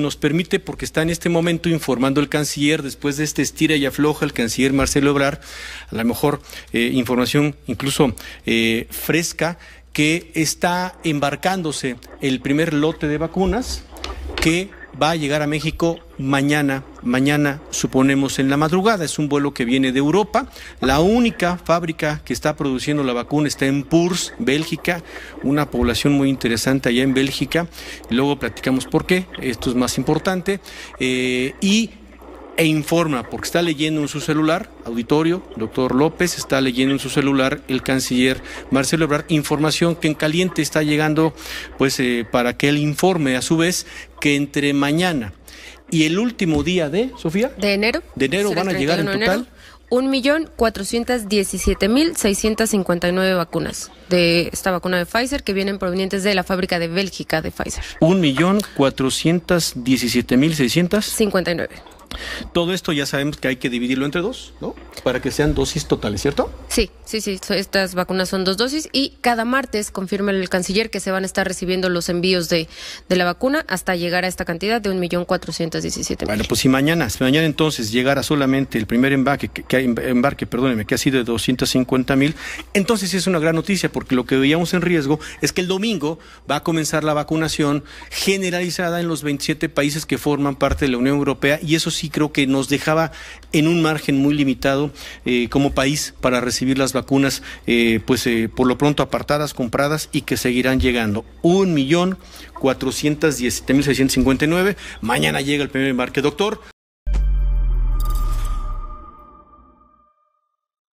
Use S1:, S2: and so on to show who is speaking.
S1: nos permite, porque está en este momento informando el canciller, después de este estira y afloja, el canciller Marcelo Obrar, a lo mejor eh, información incluso eh, fresca, que está embarcándose el primer lote de vacunas que va a llegar a México mañana, mañana suponemos en la madrugada. Es un vuelo que viene de Europa. La única fábrica que está produciendo la vacuna está en Purs, Bélgica, una población muy interesante allá en Bélgica. Luego platicamos por qué, esto es más importante. Eh, y e informa, porque está leyendo en su celular, auditorio, doctor López, está leyendo en su celular el canciller Marcelo Ebrard, información que en caliente está llegando, pues, eh, para que él informe a su vez que entre mañana y el último día de, Sofía.
S2: De enero. De enero van a llegar en total. Un millón cuatrocientas diecisiete mil seiscientos cincuenta y nueve vacunas de esta vacuna de Pfizer que vienen provenientes de la fábrica de Bélgica de Pfizer.
S1: Un millón cuatrocientas diecisiete mil seiscientos cincuenta y nueve. Todo esto ya sabemos que hay que dividirlo entre dos, ¿no? Para que sean dosis totales, ¿cierto?
S2: Sí, sí, sí. Estas vacunas son dos dosis y cada martes confirma el canciller que se van a estar recibiendo los envíos de, de la vacuna hasta llegar a esta cantidad de 1.417.000.
S1: Bueno, pues si mañana, mañana entonces llegara solamente el primer embarque, que, hay em, embarque, perdóneme, que ha sido de 250.000, entonces es una gran noticia porque lo que veíamos en riesgo es que el domingo va a comenzar la vacunación generalizada en los 27 países que forman parte de la Unión Europea y eso sí y creo que nos dejaba en un margen muy limitado eh, como país para recibir las vacunas, eh, pues eh, por lo pronto apartadas, compradas y que seguirán llegando. Un millón cuatrocientos diecisiete mil seiscientos cincuenta nueve. Mañana llega el primer embarque, doctor.